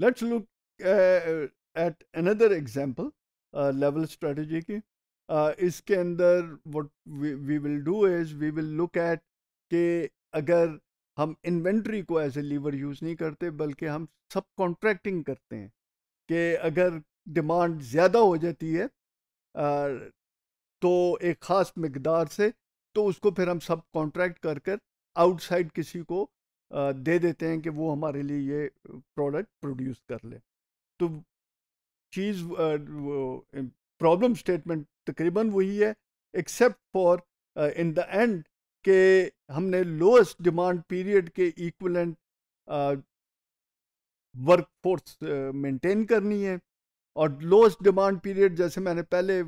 let's look at another example level uh, uh, uh की uh, इसके अंदर what we will do do we will look at at कि अगर हम inventory को एज ए लीवर यूज़ नहीं करते बल्कि हम सब कॉन्ट्रैक्टिंग करते हैं कि अगर डिमांड ज़्यादा हो जाती है तो एक ख़ास मकदार से तो उसको फिर हम सब कॉन्ट्रैक्ट कर कर आउटसाइड किसी को दे देते हैं कि वो हमारे लिए ये प्रोडक्ट प्रोड्यूस कर ले तो चीज़ प्रॉब्लम स्टेटमेंट तकरीबन वही है except for in the end के हमने लोएस्ट डिमांड पीरियड के इक्वलेंट वर्क फोर्स मेंटेन करनी है और लोएस्ट डिमांड पीरियड जैसे मैंने पहले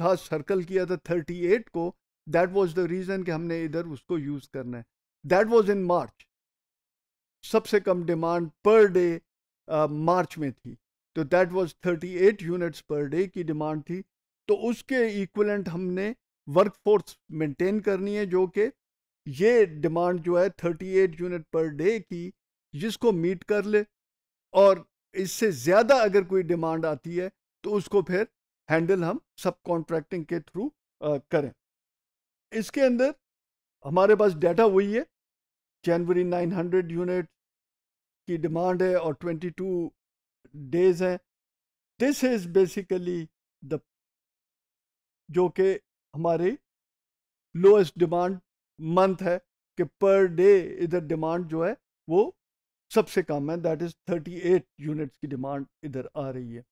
था सर्कल किया था 38 को दैट वाज द रीज़न कि हमने इधर उसको यूज़ करना है दैट वाज इन मार्च सबसे कम डिमांड पर डे मार्च में थी तो that was 38 units per day की डिमांड थी तो उसके इक्वलेंट हमने वर्कफोर्स मेंटेन करनी है जो कि ये डिमांड जो है 38 यूनिट पर डे की जिसको मीट कर ले और इससे ज़्यादा अगर कोई डिमांड आती है तो उसको फिर हैंडल हम सब कॉन्ट्रैक्टिंग के थ्रू करें इसके अंदर हमारे पास डाटा वही है जनवरी 900 यूनिट की डिमांड है और 22 डेज है दिस इज़ बेसिकली द जो कि हमारी लोएस्ट डिमांड मंथ है कि पर डे इधर डिमांड जो है वो सबसे कम है दैट इज़ 38 यूनिट्स की डिमांड इधर आ रही है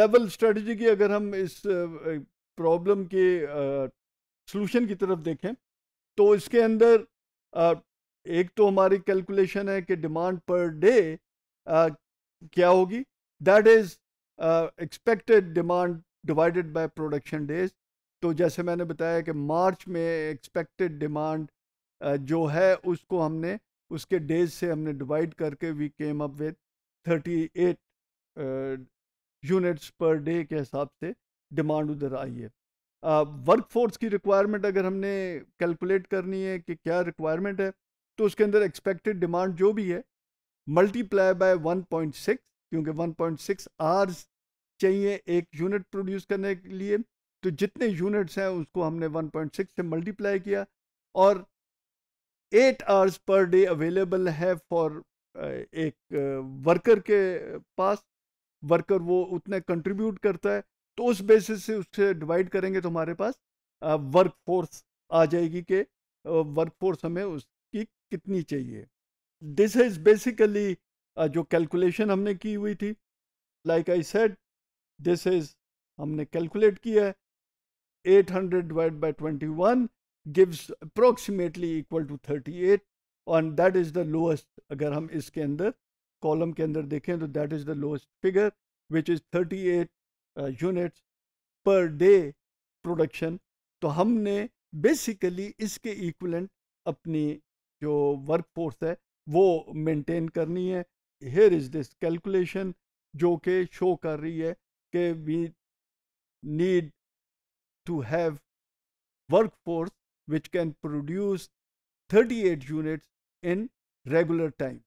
लेवल स्ट्रेटजी की अगर हम इस प्रॉब्लम के सोल्यूशन की तरफ देखें तो इसके अंदर एक तो हमारी कैलकुलेशन है कि डिमांड पर डे क्या होगी that is expected demand divided by production days तो जैसे मैंने बताया कि मार्च में एक्सपेक्टेड डिमांड जो है उसको हमने उसके डेज से हमने डिवाइड करके we came up with 38 units per day के हिसाब से डिमांड उधर आई है वर्कफोर्स की रिक्वायरमेंट अगर हमने कैलकुलेट करनी है कि क्या रिक्वायरमेंट है तो उसके अंदर एक्सपेक्टेड डिमांड जो भी है मल्टीप्लाई बाय 1.6 क्योंकि 1.6 आवर्स चाहिए एक यूनिट प्रोड्यूस करने के लिए तो जितने यूनिट्स हैं उसको हमने 1.6 से मल्टीप्लाई किया और 8 आवर्स पर डे अवेलेबल है फॉर एक वर्कर के पास वर्कर वो उतने कंट्रीब्यूट करता है तो उस बेसिस से उससे डिवाइड करेंगे तो हमारे पास वर्क फोर्स आ जाएगी कि वर्क फोर्स हमें उस कितनी चाहिए दिस इज बेसिकली जो कैलकुलेशन हमने की हुई थी like I said this is हमने कैलकुलेट किया है 800 hundred divide by twenty one gives approximately equal to thirty eight और दैट इज़ द लोएस्ट अगर हम इसके अंदर कॉलम के अंदर देखें तो that is the lowest figure which is thirty eight units per day production तो हमने बेसिकली इसके इक्वलेंट अपनी जो वर्क फोर्स है वो मेंटेन करनी है हेयर इज दिस कैलकुलेशन जो कि शो कर रही है कि we need to have work force which can produce thirty eight units in regular time